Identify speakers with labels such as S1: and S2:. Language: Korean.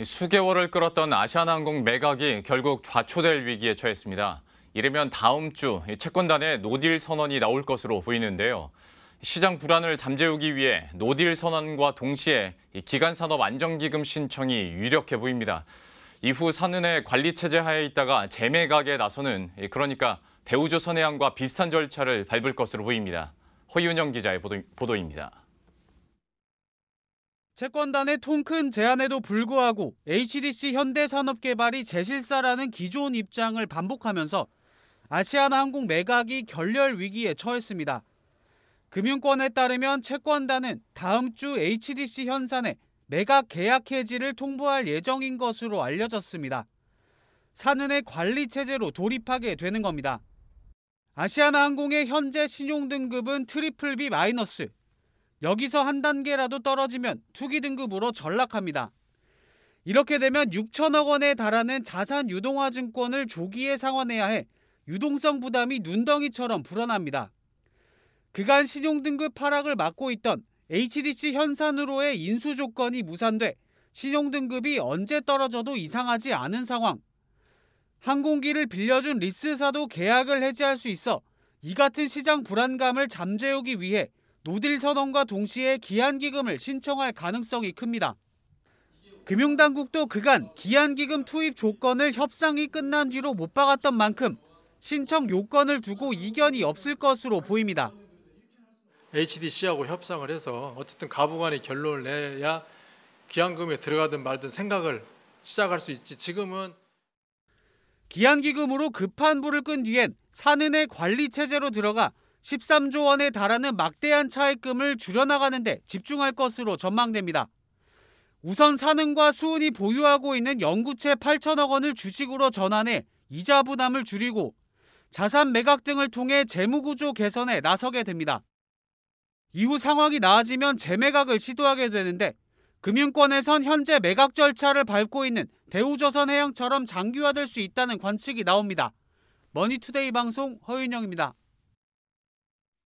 S1: 수개월을 끌었던 아시아나항공 매각이 결국 좌초될 위기에 처했습니다. 이르면 다음 주 채권단의 노딜 선언이 나올 것으로 보이는데요. 시장 불안을 잠재우기 위해 노딜 선언과 동시에 기간산업 안정기금 신청이 유력해 보입니다. 이후 산은의 관리체제 하에 있다가 재매각에 나서는 그러니까 대우조선해양과 비슷한 절차를 밟을 것으로 보입니다. 허윤영 기자의 보도입니다.
S2: 채권단의 통 큰 제안에도 불구하고 HDC 현대산업개발이 제실사라는 기존 입장을 반복하면서 아시아나항공 매각이 결렬 위기에 처했습니다. 금융권에 따르면 채권단은 다음 주 HDC 현산에 매각 계약 해지를 통보할 예정인 것으로 알려졌습니다. 산은의 관리 체제로 돌입하게 되는 겁니다. 아시아나항공의 현재 신용 등급은 트리플 B 마이너스, 여기서 한 단계라도 떨어지면 투기 등급으로 전락합니다. 이렇게 되면 6천억 원에 달하는 자산 유동화 증권을 조기에 상환해야 해 유동성 부담이 눈덩이처럼 불어납니다. 그간 신용등급 하락을 막고 있던 HDC 현산으로의 인수 조건이 무산돼 신용등급이 언제 떨어져도 이상하지 않은 상황. 항공기를 빌려준 리스사도 계약을 해지할 수 있어 이 같은 시장 불안감을 잠재우기 위해 노딜 선언과 동시에 기한기금을 신청할 가능성이 큽니다. 금융당국도 그간 기한기금 투입 조건을 협상이 끝난 뒤로 못 박았던 만큼 신청 요건을 두고 이견이 없을 것으로 보입니다. HDC하고 협상을 해서 어쨌든 가부간의 결론을 내야 기한금에 들어가든 말든 생각을 시작할 수 있지. 지금은 기한기금으로 급한 불을 끈 뒤엔 산은의 관리 체제로 들어가 13조 원에 달하는 막대한 차액금을 줄여나가는 데 집중할 것으로 전망됩니다. 우선 사능과 수은이 보유하고 있는 영구채 8천억 원을 주식으로 전환해 이자 부담을 줄이고 자산 매각 등을 통해 재무구조 개선에 나서게 됩니다. 이후 상황이 나아지면 재매각을 시도하게 되는데 금융권에선 현재 매각 절차를 밟고 있는 대우조선해양처럼 장기화될 수 있다는 관측이 나옵니다. 머니투데이 방송 허윤영입니다.